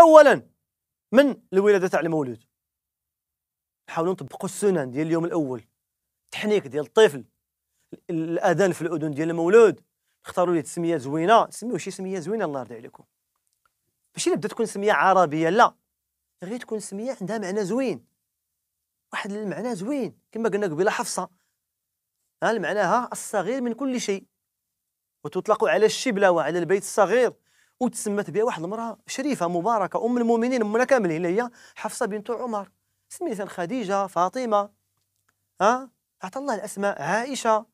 اولا من الولاده تاع المولود حاولوا نطبقوا السنن ديال اليوم الاول التحنيك ديال الطفل الاذان في الاذن ديال المولود اختاروا لي تسميه زوينه سميو شي سميه زوينه الله يرضي عليكم ماشي نبدا تكون سميه عربيه لا غير تكون سميه عندها معنى زوين واحد المعنى زوين كما قلنا قبيله حفصه ها معناها الصغير من كل شيء وتطلق على الشبلة وعلى البيت الصغير وتسمت بها واحد المراه شريفه مباركه ام المؤمنين امنا كاملين اللي هي حفصه بنت عمر سميتها خديجه فاطمه ها عطى الله الاسماء عائشه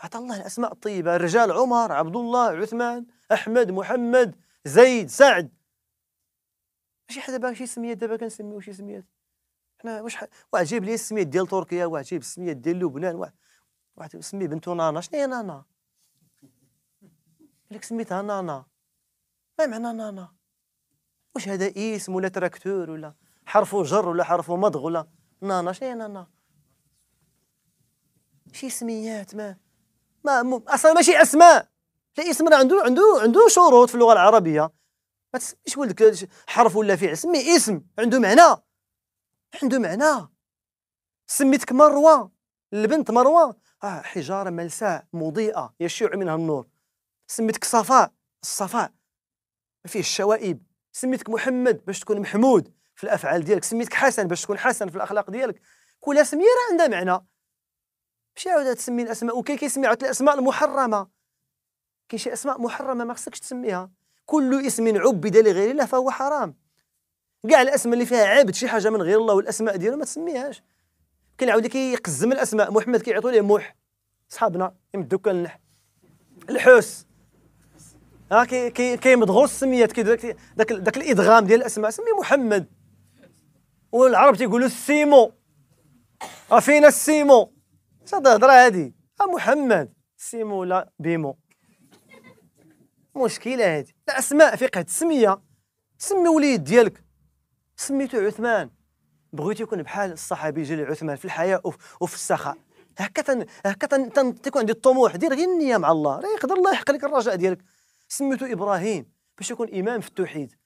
عطى الله الاسماء الطيبه الرجال عمر عبد الله عثمان احمد محمد زيد سعد ماشي حدا باغي شي سميات دابا كنسميو شي سميات حنا واش ح... واحد جيب لي السميات ديال تركيا واحد جيب السميات ديال لبنان واحد واحد سمي بنتو نانا شنو هي نانا قال سميتها نانا ما معنى نانا واش هذا اسم ولا تراكتور ولا حرف جر ولا حرف مضغ ولا نانا شنو نانا شي اسميات ما ما م... اصلا ماشي اسماء الاسم راه عنده عنده عنده شروط في اللغه العربيه ما تسميش ولدك حرف ولا فعل سمي اسم عنده معنى عنده معنى سميتك مروه البنت مروه اه حجاره ملساء مضيئه يشع منها النور سميتك صفاء الصفاء فيه الشوائب سميتك محمد باش تكون محمود في الافعال ديالك سميتك حسن باش تكون حسن في الاخلاق ديالك كل سميه راه عندها معنى ماشي عاود تسمي الاسماء وكاين كيسمي عاود الاسماء المحرمه كاين شي اسماء محرمه ما خصكش تسميها كل اسم عبد لغير الله فهو حرام كاع الاسماء اللي فيها عبد شي حاجه من غير الله والاسماء ديالو ما تسميهاش كاين عاود كيقزم الاسماء محمد كيعطوا ليه موح صحابنا يمدوك النح الحوس ها آه، كي كي كيمضغوا السميات كي داك داك الادغام ديال الاسماء سمي محمد والعرب تيقولوا السيمو آه، فينا السيمو هاد الهضره هادي ها آه، محمد سيمو ولا بيمو مشكله هادي الاسماء فقه السميه سمي وليد ديالك سميتو عثمان بغيتو يكون بحال الصحابي جل عثمان في الحياة وفي السخاء هكا هكا تن... تكون عندي الطموح دير غير النية مع الله راه يقدر الله يحقق لك الرجاء ديالك سميتو إبراهيم باش يكون إمام في التوحيد